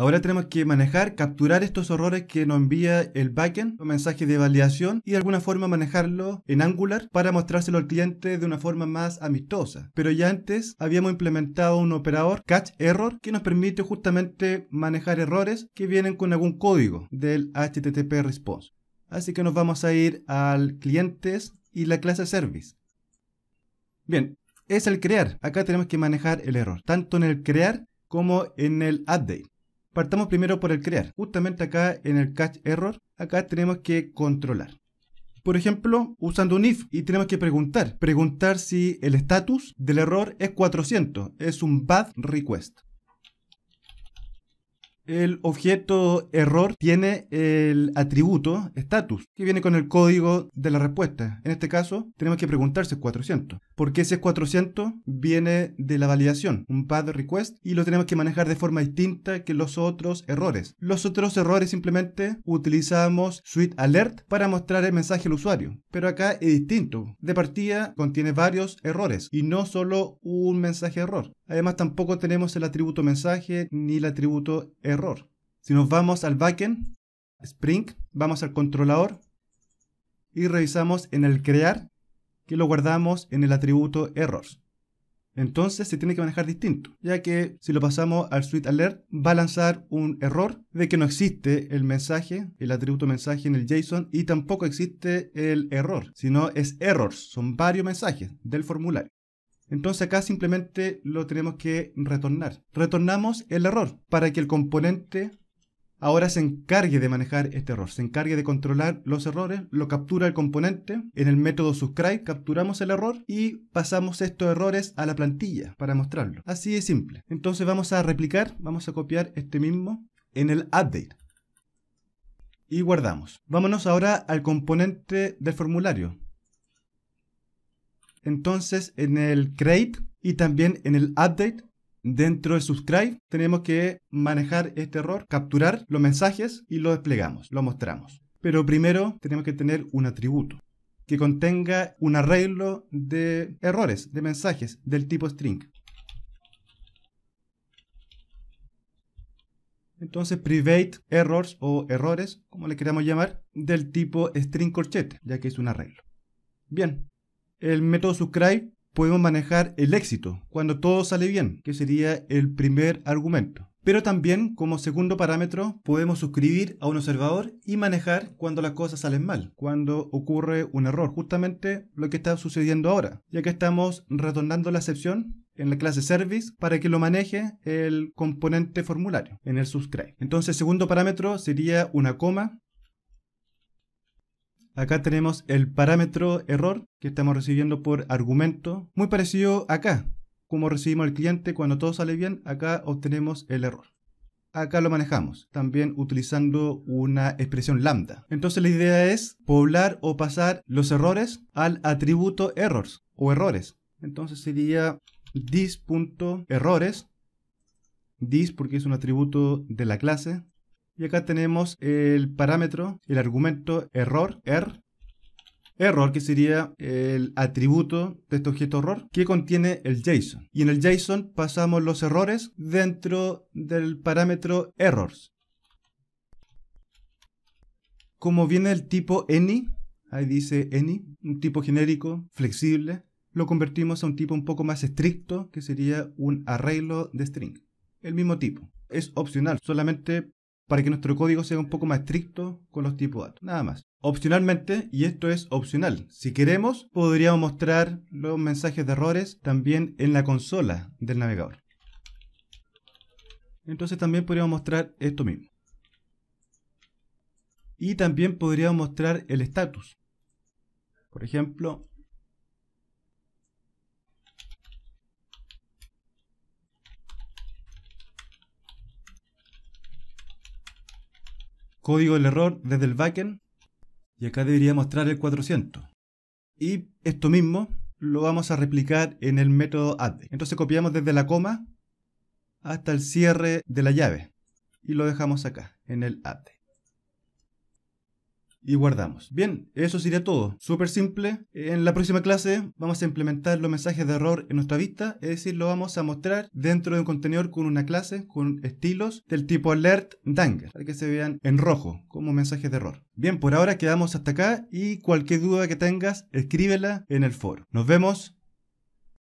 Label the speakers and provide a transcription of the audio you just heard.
Speaker 1: Ahora tenemos que manejar, capturar estos errores que nos envía el backend, los mensajes de validación y de alguna forma manejarlo en Angular para mostrárselo al cliente de una forma más amistosa. Pero ya antes habíamos implementado un operador catch error que nos permite justamente manejar errores que vienen con algún código del HTTP response. Así que nos vamos a ir al clientes y la clase service. Bien, es el crear. Acá tenemos que manejar el error, tanto en el crear como en el update. Partamos primero por el crear. Justamente acá en el catch error, acá tenemos que controlar. Por ejemplo, usando un if y tenemos que preguntar. Preguntar si el status del error es 400. Es un bad request el objeto error tiene el atributo status, que viene con el código de la respuesta. En este caso, tenemos que preguntar si es 400. Porque ese es 400, viene de la validación, un path request, y lo tenemos que manejar de forma distinta que los otros errores. Los otros errores simplemente utilizamos suite alert para mostrar el mensaje al usuario. Pero acá es distinto. De partida, contiene varios errores y no solo un mensaje error. Además, tampoco tenemos el atributo mensaje ni el atributo error. Si nos vamos al backend, Spring, vamos al controlador y revisamos en el crear que lo guardamos en el atributo errors. Entonces se tiene que manejar distinto, ya que si lo pasamos al suite alert va a lanzar un error de que no existe el mensaje, el atributo mensaje en el JSON y tampoco existe el error, sino es errors, son varios mensajes del formulario. Entonces acá simplemente lo tenemos que retornar. Retornamos el error para que el componente ahora se encargue de manejar este error, se encargue de controlar los errores, lo captura el componente, en el método subscribe capturamos el error y pasamos estos errores a la plantilla para mostrarlo. Así de simple. Entonces vamos a replicar, vamos a copiar este mismo en el update. Y guardamos. Vámonos ahora al componente del formulario. Entonces, en el create y también en el update, dentro de subscribe, tenemos que manejar este error, capturar los mensajes y lo desplegamos, lo mostramos. Pero primero tenemos que tener un atributo que contenga un arreglo de errores, de mensajes del tipo string. Entonces, private errors o errores, como le queramos llamar, del tipo string corchete, ya que es un arreglo. Bien, el método subscribe podemos manejar el éxito, cuando todo sale bien, que sería el primer argumento. Pero también, como segundo parámetro, podemos suscribir a un observador y manejar cuando las cosas salen mal, cuando ocurre un error, justamente lo que está sucediendo ahora, ya que estamos redondando la excepción en la clase service para que lo maneje el componente formulario en el subscribe. Entonces, segundo parámetro sería una coma Acá tenemos el parámetro error que estamos recibiendo por argumento, muy parecido acá, como recibimos el cliente cuando todo sale bien, acá obtenemos el error. Acá lo manejamos, también utilizando una expresión lambda. Entonces la idea es poblar o pasar los errores al atributo errors o errores. Entonces sería dis.errores, dis porque es un atributo de la clase, y acá tenemos el parámetro, el argumento error, er, error, que sería el atributo de este objeto error, que contiene el JSON. Y en el JSON pasamos los errores dentro del parámetro errors. Como viene el tipo any, ahí dice any, un tipo genérico, flexible, lo convertimos a un tipo un poco más estricto, que sería un arreglo de string, el mismo tipo. Es opcional, solamente para que nuestro código sea un poco más estricto con los tipos de datos. Nada más. Opcionalmente, y esto es opcional, si queremos, podríamos mostrar los mensajes de errores también en la consola del navegador. Entonces también podríamos mostrar esto mismo. Y también podríamos mostrar el estatus. Por ejemplo, código del error desde el backend y acá debería mostrar el 400. Y esto mismo lo vamos a replicar en el método add. Entonces copiamos desde la coma hasta el cierre de la llave y lo dejamos acá en el add y guardamos. Bien, eso sería todo. Súper simple. En la próxima clase vamos a implementar los mensajes de error en nuestra vista, es decir, lo vamos a mostrar dentro de un contenedor con una clase con estilos del tipo alert danger, para que se vean en rojo como mensajes de error. Bien, por ahora quedamos hasta acá y cualquier duda que tengas, escríbela en el foro. Nos vemos.